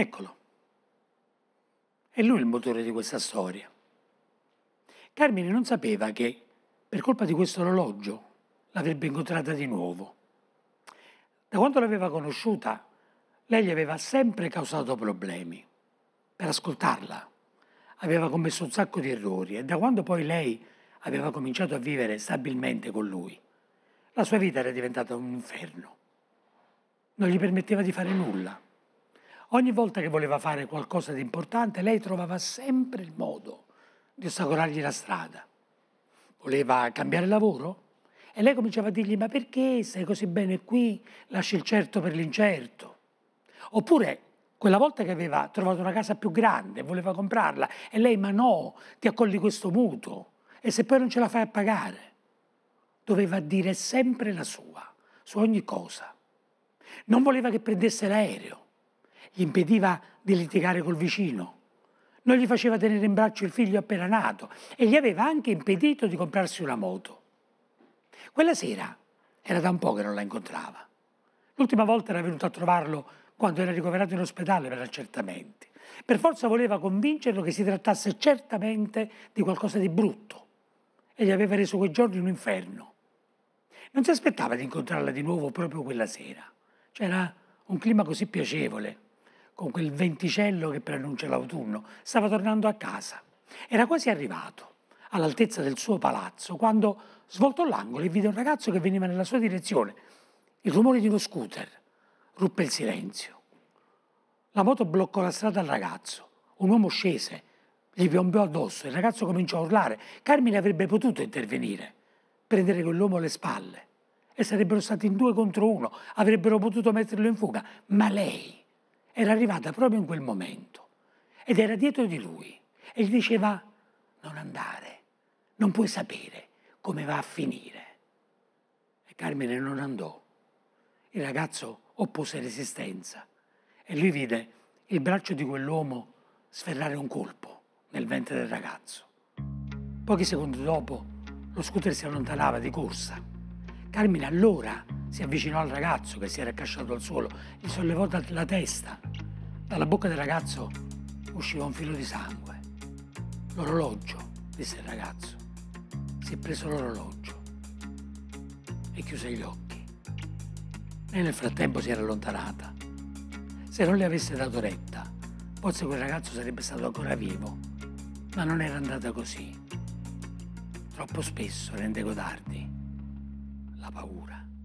Eccolo. È lui il motore di questa storia. Carmine non sapeva che, per colpa di questo orologio, l'avrebbe incontrata di nuovo. Da quando l'aveva conosciuta, lei gli aveva sempre causato problemi. Per ascoltarla aveva commesso un sacco di errori e da quando poi lei aveva cominciato a vivere stabilmente con lui, la sua vita era diventata un inferno. Non gli permetteva di fare nulla Ogni volta che voleva fare qualcosa di importante, lei trovava sempre il modo di ostacolargli la strada. Voleva cambiare lavoro? E lei cominciava a dirgli, ma perché stai così bene qui? Lasci il certo per l'incerto. Oppure quella volta che aveva trovato una casa più grande, voleva comprarla, e lei, ma no, ti accogli questo mutuo, e se poi non ce la fai a pagare? Doveva dire sempre la sua, su ogni cosa. Non voleva che prendesse l'aereo, gli impediva di litigare col vicino, non gli faceva tenere in braccio il figlio appena nato e gli aveva anche impedito di comprarsi una moto. Quella sera era da un po' che non la incontrava. L'ultima volta era venuto a trovarlo quando era ricoverato in ospedale per accertamenti. Per forza voleva convincerlo che si trattasse certamente di qualcosa di brutto e gli aveva reso quei giorni un inferno. Non si aspettava di incontrarla di nuovo proprio quella sera. C'era un clima così piacevole con quel venticello che preannuncia l'autunno, stava tornando a casa. Era quasi arrivato all'altezza del suo palazzo quando svoltò l'angolo e vide un ragazzo che veniva nella sua direzione. Il rumore di uno scooter ruppe il silenzio. La moto bloccò la strada al ragazzo. Un uomo scese, gli piombò addosso. Il ragazzo cominciò a urlare. Carmine avrebbe potuto intervenire, prendere quell'uomo alle spalle. E sarebbero stati in due contro uno, avrebbero potuto metterlo in fuga. Ma lei era arrivata proprio in quel momento ed era dietro di lui e gli diceva non andare, non puoi sapere come va a finire. E Carmine non andò. Il ragazzo oppose resistenza e lui vide il braccio di quell'uomo sferrare un colpo nel ventre del ragazzo. Pochi secondi dopo lo scooter si allontanava di corsa. Carmine allora si avvicinò al ragazzo che si era accasciato al suolo, gli sollevò la testa dalla bocca del ragazzo usciva un filo di sangue. L'orologio, disse il ragazzo. Si è preso l'orologio e chiuse gli occhi. Lei nel frattempo si era allontanata. Se non le avesse dato retta, forse quel ragazzo sarebbe stato ancora vivo, ma non era andata così. Troppo spesso rende Godardi la paura.